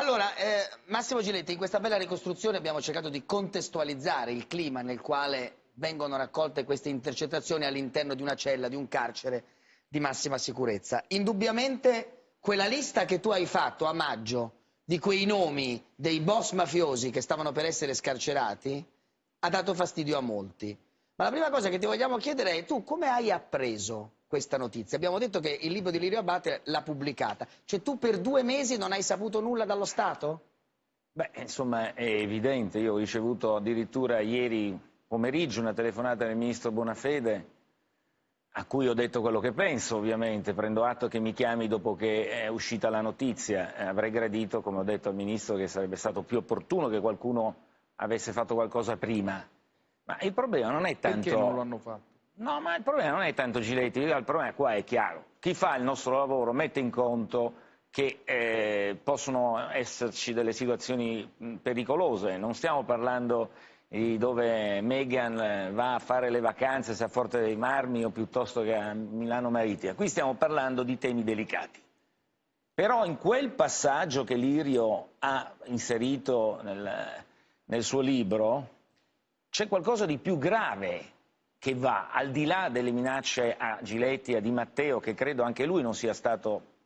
Allora, eh, Massimo Giletti, in questa bella ricostruzione abbiamo cercato di contestualizzare il clima nel quale vengono raccolte queste intercettazioni all'interno di una cella, di un carcere di massima sicurezza. Indubbiamente quella lista che tu hai fatto a maggio di quei nomi dei boss mafiosi che stavano per essere scarcerati ha dato fastidio a molti. Ma la prima cosa che ti vogliamo chiedere è tu come hai appreso questa notizia? Abbiamo detto che il libro di Lirio Abate l'ha pubblicata, cioè tu per due mesi non hai saputo nulla dallo Stato? Beh, insomma, è evidente, io ho ricevuto addirittura ieri pomeriggio una telefonata del ministro Bonafede a cui ho detto quello che penso ovviamente, prendo atto che mi chiami dopo che è uscita la notizia, avrei gradito, come ho detto al ministro, che sarebbe stato più opportuno che qualcuno avesse fatto qualcosa prima. Ma il problema non è tanto... Perché non l'hanno fatto? No, ma il problema non è tanto Giletti, il problema qua è chiaro. Chi fa il nostro lavoro mette in conto che eh, possono esserci delle situazioni pericolose. Non stiamo parlando di dove Meghan eh, va a fare le vacanze se a Forte dei Marmi o piuttosto che a Milano Maritima. Qui stiamo parlando di temi delicati. Però in quel passaggio che Lirio ha inserito nel, nel suo libro, c'è qualcosa di più grave che va al di là delle minacce a Giletti, e a Di Matteo, che credo anche lui non sia stato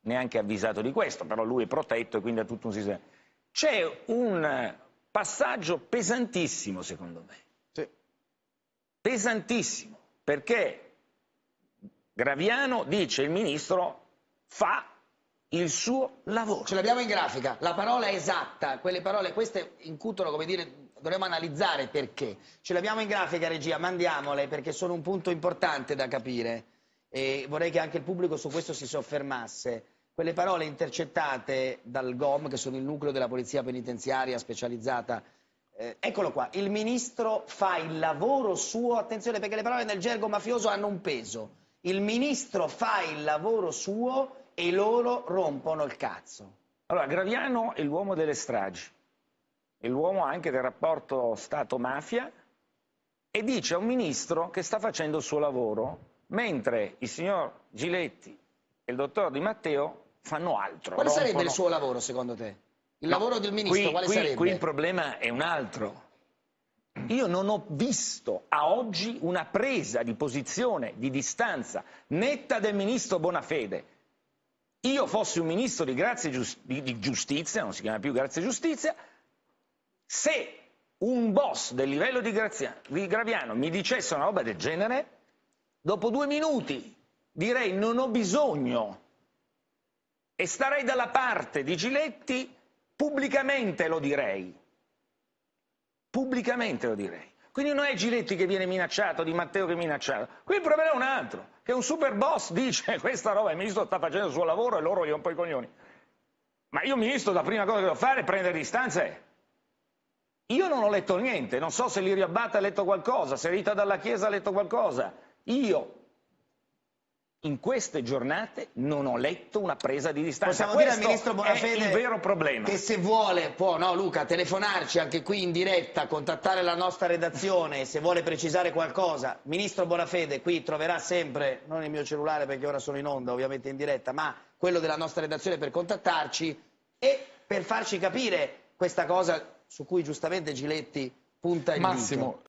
neanche avvisato di questo, però lui è protetto e quindi ha tutto un sistema. C'è un passaggio pesantissimo, secondo me. Sì. Pesantissimo, perché Graviano dice il ministro fa il suo lavoro. Ce l'abbiamo in grafica, la parola esatta, quelle parole, queste incutono, come dire, dovremmo analizzare perché. Ce l'abbiamo in grafica, regia, mandiamole perché sono un punto importante da capire e vorrei che anche il pubblico su questo si soffermasse. Quelle parole intercettate dal GOM, che sono il nucleo della polizia penitenziaria specializzata. Eh, eccolo qua, il ministro fa il lavoro suo, attenzione perché le parole nel gergo mafioso hanno un peso. Il ministro fa il lavoro suo e loro rompono il cazzo. Allora, Graviano è l'uomo delle stragi, è l'uomo anche del rapporto Stato-mafia e dice a un ministro che sta facendo il suo lavoro, mentre il signor Giletti e il dottor Di Matteo fanno altro. Quale rompono... sarebbe il suo lavoro secondo te? Il no, lavoro del ministro qui, quale qui, sarebbe? Qui il problema è un altro. Io non ho visto a oggi una presa di posizione, di distanza netta del ministro Bonafede io fossi un ministro di, giust di giustizia, non si chiama più grazia giustizia, se un boss del livello di, Grazia, di Graviano mi dicesse una roba del genere, dopo due minuti direi non ho bisogno e starei dalla parte di Giletti, pubblicamente lo direi. Pubblicamente lo direi. Quindi non è Giletti che viene minacciato, Di Matteo che è minacciato. Qui il problema è un altro, che un super boss dice questa roba, il ministro sta facendo il suo lavoro e loro gli un po' i coglioni. Ma io ministro la prima cosa che devo fare è prendere distanze. Io non ho letto niente, non so se Lirio Abbatta ha letto qualcosa, se Rita Dalla Chiesa ha letto qualcosa. Io in queste giornate non ho letto una presa di distanza. Possiamo Questo dire al ministro Bonafede è eh, il vero problema. che se vuole può, no Luca, telefonarci anche qui in diretta, contattare la nostra redazione se vuole precisare qualcosa. Ministro Bonafede qui troverà sempre, non il mio cellulare perché ora sono in onda ovviamente in diretta, ma quello della nostra redazione per contattarci e per farci capire questa cosa su cui giustamente Giletti punta il Massimo,